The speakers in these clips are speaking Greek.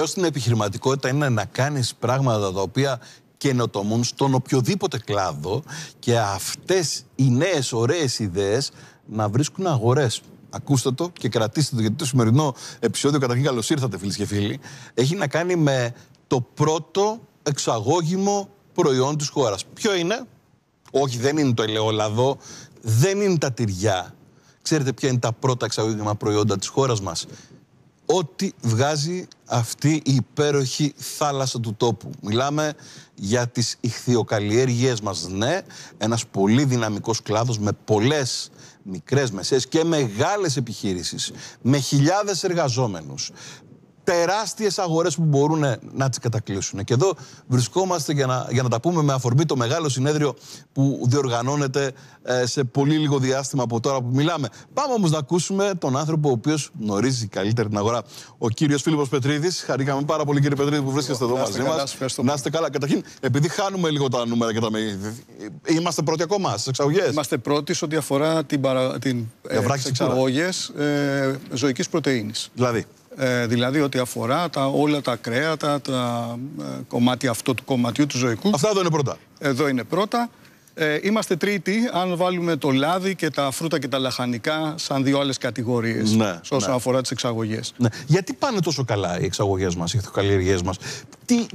βεβαίως στην επιχειρηματικότητα είναι να κάνεις πράγματα τα οποία καινοτομούν στον οποιοδήποτε κλάδο και αυτές οι νέες ωραίες ιδέες να βρίσκουν αγορές. Ακούστε το και κρατήστε το, γιατί το σημερινό επεισόδιο, καταρχήν καλώς ήρθατε φίλες και φίλοι, έχει να κάνει με το πρώτο εξαγώγημο προϊόν της χώρας. Ποιο είναι? Όχι, δεν είναι το ελαιόλαδο, δεν είναι τα τυριά. Ξέρετε ποια είναι τα πρώτα εξαγωγήμα προϊόντα της χώρας μας ό,τι βγάζει αυτή η υπέροχη θάλασσα του τόπου. Μιλάμε για τις ηχθειοκαλλιέργειές μας, ναι, ένας πολύ δυναμικός κλάδος με πολλές μικρές, μεσές και μεγάλες επιχείρησεις, με χιλιάδες εργαζόμενους, τεράστιες αγορές που μπορούν να τις κατακλείσουν. Και εδώ βρισκόμαστε για να, για να τα πούμε με αφορμή το μεγάλο συνέδριο που διοργανώνεται ε, σε πολύ λίγο διάστημα από τώρα που μιλάμε. Πάμε όμως να ακούσουμε τον άνθρωπο ο οποίος γνωρίζει καλύτερα την αγορά. Ο κύριος Φίλιππος Πετρίδης. Χαρήκαμε πάρα πολύ κύριε Πετρίδη που βρίσκεστε εδώ μαζί μας. Να είστε καλά. Καταρχήν, επειδή χάνουμε λίγο τα νούμερα και τα μεγέθη, είμαστε πρώτοι ακόμα στις εξαγωγές. Είμαστε πρώτοι σε ό,τι αφορά την παρα... την, ε, ε, Δηλαδή. Ε, δηλαδή ό,τι αφορά τα, όλα τα κρέατα, τα ε, κομμάτια αυτού του κομματιού του ζωικού. Αυτά εδώ είναι πρώτα. Εδώ είναι πρώτα. Ε, είμαστε τρίτοι αν βάλουμε το λάδι και τα φρούτα και τα λαχανικά σαν δύο άλλες κατηγορίες ναι, σε όσον ναι. αφορά τις εξαγωγές. Ναι. Γιατί πάνε τόσο καλά οι εξαγωγές μας, οι το μας. Τι,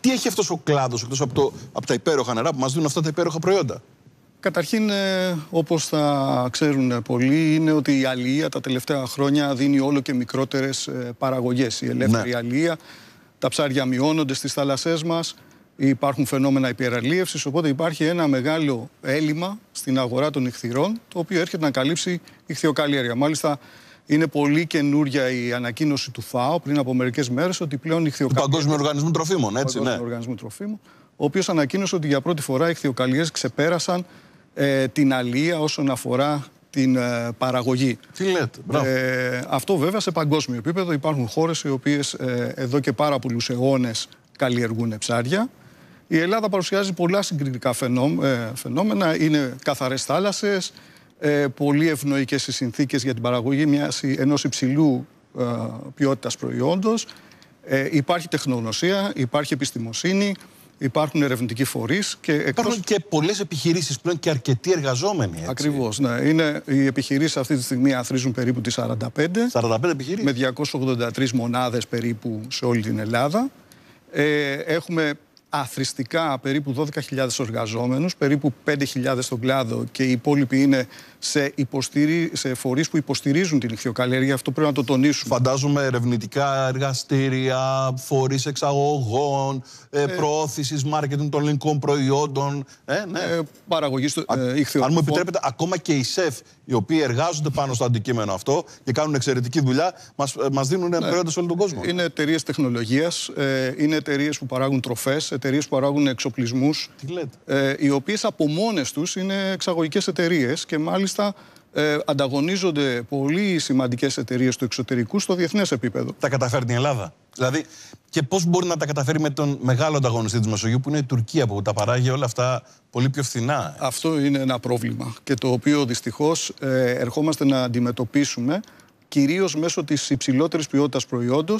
τι, έχει αυτός ο κλάδος εκτός από, από τα υπέροχα νερά που μας δίνουν αυτά τα υπέροχα προϊόντα. Καταρχήν, ε, όπως θα ξέρουν πολλοί, είναι ότι η αλληλεία τα τελευταία χρόνια δίνει όλο και μικρότερες ε, παραγωγές. Η ελεύθερη ναι. τα ψάρια μειώνονται στις θάλασσές μας, υπάρχουν φαινόμενα υπεραλίευσης, οπότε υπάρχει ένα μεγάλο έλλειμμα στην αγορά των ηχθυρών, το οποίο έρχεται να καλύψει η ηχθειοκαλλιέργεια. Μάλιστα, είναι πολύ καινούρια η ανακοίνωση του ΦΑΟ πριν από μερικές μέρες ότι πλέον η Του Παγκόσμιου Οργανισμού Τροφίμων, έτσι. Παγκόσμιου ναι. Οργανισμού Τροφίμων, ο οποίος ανακοίνωσε ότι για πρώτη φορά οι χθιοκαλλιέ ξεπέρασαν ε, την αλία όσον αφορά την ε, παραγωγή. Τι λέτε, μπράβο. Ε, αυτό βέβαια σε παγκόσμιο επίπεδο υπάρχουν χώρες οι οποίες ε, εδώ και πάρα πολλούς αιώνες καλλιεργούν ψάρια. Η Ελλάδα παρουσιάζει πολλά συγκριτικά φαινόμενα, είναι καθαρές θάλασσες, πολύ ευνοϊκές οι συνθήκες για την παραγωγή μιας, ενός υψηλού ε, ποιότητας προϊόντος, υπάρχει τεχνογνωσία, υπάρχει επιστημοσύνη, Υπάρχουν ερευνητικοί φορείς. Και εκτός... Υπάρχουν και πολλές επιχειρήσεις πλέον και αρκετοί εργαζόμενοι. Ακριβώς. Ναι. Είναι, οι επιχειρήσεις αυτή τη στιγμή αθρίζουν περίπου τις 45. 45 επιχειρήσεις. Με 283 μονάδες περίπου σε όλη την Ελλάδα. Ε, έχουμε αθρηστικά περίπου 12.000 εργαζόμενους, περίπου 5.000 στον κλάδο και οι υπόλοιποι είναι σε, υποστηρί... σε φορείς που υποστηρίζουν την λιχθιοκαλλιέργεια. Αυτό πρέπει να το τονίσουμε. Φαντάζομαι ερευνητικά εργαστήρια, φορείς εξαγωγών, ε, ε προώθησης μάρκετινγκ των ελληνικών προϊόντων. Ε, ναι. ε, παραγωγής ε, Αν μου επιτρέπετε, ακόμα και οι σεφ οι οποίοι εργάζονται πάνω στο αντικείμενο αυτό και κάνουν εξαιρετική δουλειά, μας ε, μας δίνουν ναι. προϊόντα σε όλο τον κόσμο. Είναι εταιρείες τεχνολογίας, είναι εταιρείες που παράγουν τροφές, εταιρείες που παράγουν εξοπλισμούς. Τι Ε, οι οποίες από μόνες τους είναι εξαγωγικές εταιρείες και μάλιστα μάλιστα ε, ανταγωνίζονται πολύ σημαντικές εταιρείες του εξωτερικού στο διεθνές επίπεδο. Τα καταφέρνει η Ελλάδα. Δηλαδή, και πώς μπορεί να τα καταφέρει με τον μεγάλο ανταγωνιστή της Μεσογείου, που είναι η Τουρκία, που τα παράγει όλα αυτά πολύ πιο φθηνά. Αυτό είναι ένα πρόβλημα και το οποίο δυστυχώς ε, ερχόμαστε να αντιμετωπίσουμε κυρίως μέσω της υψηλότερης ποιότητας προϊόντος,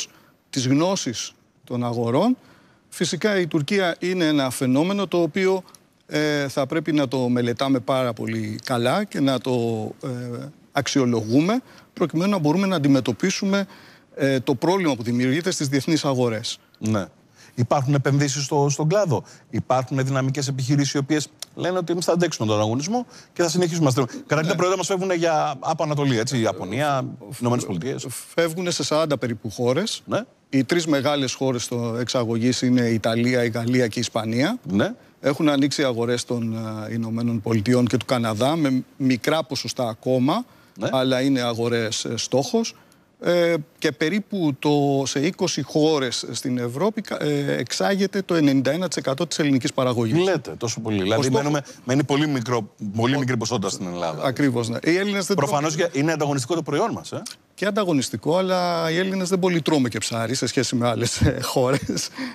τη γνώσης των αγορών. Φυσικά η Τουρκία είναι ένα φαινόμενο το οποίο ε, θα πρέπει να το μελετάμε πάρα πολύ καλά και να το ε, αξιολογούμε προκειμένου να μπορούμε να αντιμετωπίσουμε ε, το πρόβλημα που δημιουργείται στις διεθνείς αγορές. Ναι. Υπάρχουν επενδύσεις στο, στον κλάδο. Υπάρχουν δυναμικές επιχειρήσεις οι οποίες λένε ότι εμεί θα αντέξουμε τον αγωνισμό και θα συνεχίσουμε. Ναι. Κατά την ναι. προϊόντα μας φεύγουν για από Ανατολή, έτσι, Ιαπωνία, Ηνωμένες Πολιτείες. Φεύγουν σε 40 περίπου χώρες Ναι. Οι τρεις μεγάλες χώρες εξαγωγής είναι η Ιταλία, η Γαλλία και η Ισπανία. Ναι. Έχουν ανοίξει οι αγορές των ε, Ηνωμένων Πολιτειών και του Καναδά με μικρά ποσοστά ακόμα, ναι. αλλά είναι αγορές ε, στόχος ε, και περίπου το, σε 20 χώρες στην Ευρώπη ε, εξάγεται το 91% της ελληνικής παραγωγής. Λέτε τόσο πολύ. Δηλαδή μένουμε, μένει πολύ, μικρό, πολύ μικρή ποσότητα στην Ελλάδα. Ακριβώς. Ναι. Προφανώς τρώμε... είναι ανταγωνιστικό το προϊόν μας. Ε? Και ανταγωνιστικό, αλλά οι Έλληνες δεν πολύ τρώμε και ψάρι σε σχέση με άλλες χώρε.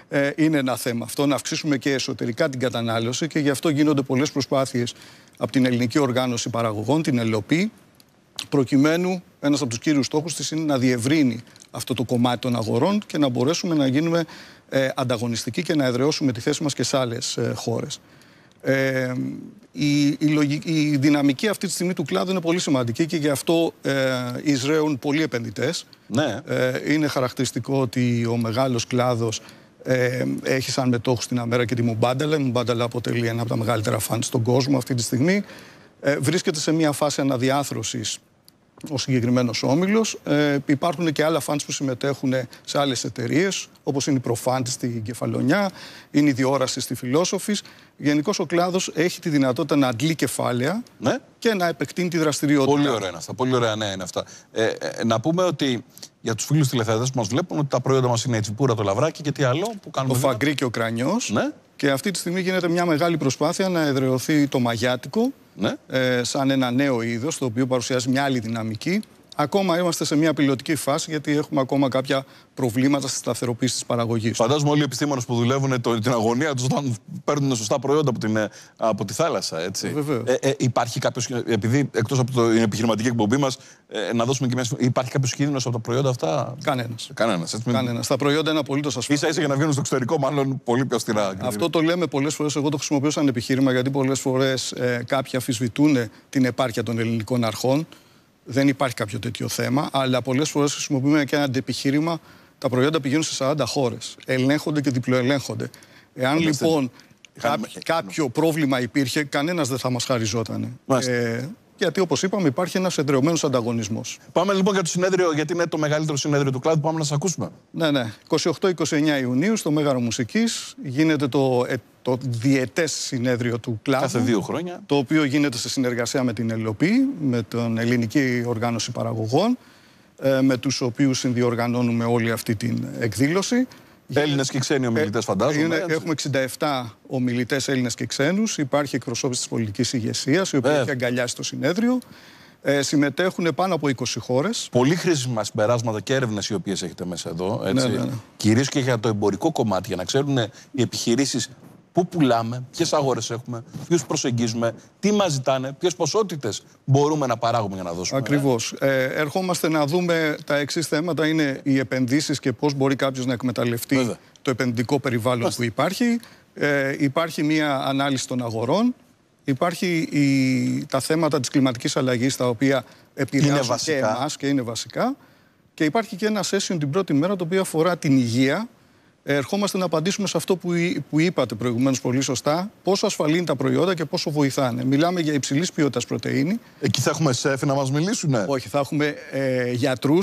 Ε, είναι ένα θέμα αυτό, να αυξήσουμε και εσωτερικά την κατανάλωση και γι' αυτό γίνονται πολλές προσπάθειες από την Ελληνική Οργάνωση Παραγωγών, την ΕΛΟΠΗ, προκειμένου ένας από τους κύριους στόχους της είναι να διευρύνει αυτό το κομμάτι των αγορών και να μπορέσουμε να γίνουμε ε, ανταγωνιστικοί και να εδραιώσουμε τη θέση μας και σε άλλες ε, χώρες. Ε, η, η, δυναμική αυτή τη στιγμή του κλάδου είναι πολύ σημαντική και γι' αυτό ε, εισραίουν πολλοί επενδυτές. Ναι. Ε, είναι χαρακτηριστικό ότι ο μεγάλος κλάδος ε, έχει σαν μετόχους την Αμέρα και τη Μουμπάνταλα. Η Μουμπάνταλα αποτελεί ένα από τα μεγαλύτερα φαντ στον κόσμο αυτή τη στιγμή. Ε, βρίσκεται σε μια φάση αναδιάθρωσης ο συγκεκριμένος όμιλος. Ε, υπάρχουν και άλλα funds που συμμετέχουν σε άλλες εταιρείες, όπως είναι η ProFund στην Κεφαλονιά, είναι η Διόραση στη Φιλόσοφης. Γενικώς ο κλάδος έχει τη δυνατότητα να αντλεί κεφάλαια ναι. και να επεκτείνει τη δραστηριότητα. Πολύ ωραία είναι αυτά. Πολύ ωραία νέα είναι αυτά. Ε, ε, ε να πούμε ότι για τους φίλους τηλεθεατές που μας βλέπουν ότι τα προϊόντα μας είναι η τσιπούρα, το λαβράκι και τι άλλο που κάνουμε. Ο φαγκρί και ο κρανιός. Ναι. Και αυτή τη στιγμή γίνεται μια μεγάλη προσπάθεια να εδρεωθεί το μαγιάτικο ναι. Ε, σαν ένα νέο είδος το οποίο παρουσιάζει μια άλλη δυναμική Ακόμα είμαστε σε μια πιλωτική φάση, γιατί έχουμε ακόμα κάποια προβλήματα στη σταθεροποίηση της παραγωγής. Φαντάζομαι όλοι οι επιστήμονες που δουλεύουν ε, το, την αγωνία τους όταν παίρνουν σωστά προϊόντα από, την, ε, από τη θάλασσα. Έτσι. Ε, ε, ε, υπάρχει κάποιος. Επειδή εκτός από την επιχειρηματική εκπομπή μας, ε, να δώσουμε και μια. Υπάρχει κάποιος κίνδυνος από τα προϊόντα αυτά. Κανένας. Κανένας. Τα προϊόντα είναι απολύτως ασφαλή. σα ίσα για να βγαίνουν στο εξωτερικό, μάλλον πολύ πιο αυστηρά. Αυτό το λέμε πολλές φορές. Εγώ το χρησιμοποιώ σαν επιχείρημα, γιατί πολλές φορές ε, κάποιοι αφισβητούν την επάρκεια των ελληνικών αρχών δεν υπάρχει κάποιο τέτοιο θέμα, αλλά πολλές φορές χρησιμοποιούμε και ένα αντεπιχείρημα. Τα προϊόντα πηγαίνουν σε 40 χώρες. Ελέγχονται και διπλοελέγχονται. Εάν λοιπόν κάποιο πρόβλημα υπήρχε, κανένας δεν θα μας χαριζόταν. Ε, γιατί όπως είπαμε, υπάρχει ένας εντρεωμένος ανταγωνισμός. Πάμε λοιπόν για το συνέδριο, γιατί είναι το μεγαλύτερο συνέδριο του κλάδου. Πάμε να σας ακούσουμε. Ναι, ναι. 28-29 Ιουνίου στο Μέγαρο Μουσικής γίνεται το, ε, το συνέδριο του κλάδου. Κάθε δύο χρόνια. Το οποίο γίνεται σε συνεργασία με την ΕΛΟΠΗ, με την Ελληνική Οργάνωση Παραγωγών, ε, με τους οποίους συνδιοργανώνουμε όλη αυτή την εκδήλωση. Έλληνες και ξένοι ομιλητές, ε, φαντάζομαι. έχουμε 67 ομιλητές Έλληνες και ξένους. Υπάρχει εκπροσώπηση της πολιτικής ηγεσίας, η οποία ε. έχει αγκαλιάσει το συνέδριο. Ε, συμμετέχουν πάνω από 20 χώρες. Πολύ χρήσιμα συμπεράσματα και έρευνες οι οποίες έχετε μέσα εδώ. Ναι, ναι, ναι. Κυρίως και για το εμπορικό κομμάτι, για να ξέρουν οι επιχειρήσεις πού πουλάμε, ποιες αγορές έχουμε, ποιους προσεγγίζουμε, τι μας ζητάνε, ποιες ποσότητες μπορούμε να παράγουμε για να δώσουμε. Ναι. Ακριβώς. Ε, ερχόμαστε να δούμε τα εξής θέματα: είναι οι επενδύσεις και πώς μπορεί κάποιος να εκμεταλλευτεί το επενδυτικό περιβάλλον που υπάρχει. Ε, υπάρχει μια ανάλυση των αγορών. Υπάρχει η, τα θέματα της κλιματικής αλλαγής τα οποία επηρεάζουν και εμάς και είναι βασικά. Και υπάρχει και ένα session την πρώτη μέρα το οποίο αφορά την υγεία ε, ερχόμαστε να απαντήσουμε σε αυτό που, είπατε προηγουμένως πολύ σωστά. Πόσο ασφαλή είναι τα προϊόντα και πόσο βοηθάνε. Μιλάμε για υψηλής ποιότητας πρωτενη. Εκεί θα έχουμε σεφ να μας μιλήσουν, ναι. Όχι, θα έχουμε ε, γιατρούς.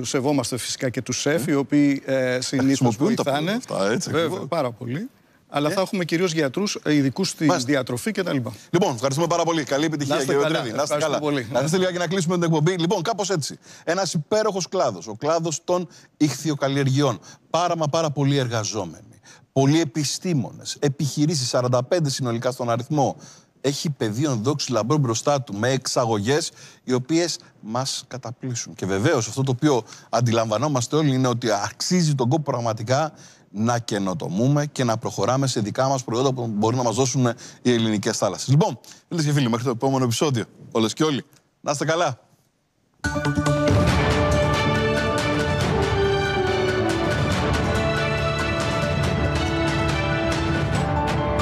Σεβόμαστε φυσικά και τους σεφ, ε. οι οποίοι ε, συνήθως βοηθάνε. έτσι, πάρα πολύ αλλά ε. θα έχουμε κυρίως γιατρούς, ε, ειδικούς στη Μάλιστα. διατροφή κτλ. Λοιπόν, ευχαριστούμε πάρα πολύ. Καλή επιτυχία, κύριε Βεντρίδη. Να είστε καλά. Να είστε λίγα να κλείσουμε την εκπομπή. Λοιπόν, κάπως έτσι. Ένας υπέροχος κλάδος, ο κλάδος των ηχθειοκαλλιεργειών. Πάρα μα πάρα πολύ εργαζόμενοι. Πολλοί επιστήμονες, επιχειρήσεις, 45 συνολικά στον αριθμό. Έχει πεδίο δόξη λαμπρό μπροστά του με εξαγωγές οι οποίες μας καταπλήσουν. Και βεβαίως αυτό το οποίο αντιλαμβανόμαστε όλοι είναι ότι αξίζει τον κόπο πραγματικά να καινοτομούμε και να προχωράμε σε δικά μας προϊόντα που μπορεί να μας δώσουν οι ελληνικές θάλασσες. Λοιπόν, φίλες και φίλοι, μέχρι το επόμενο επεισόδιο. Όλες και όλοι, να είστε καλά.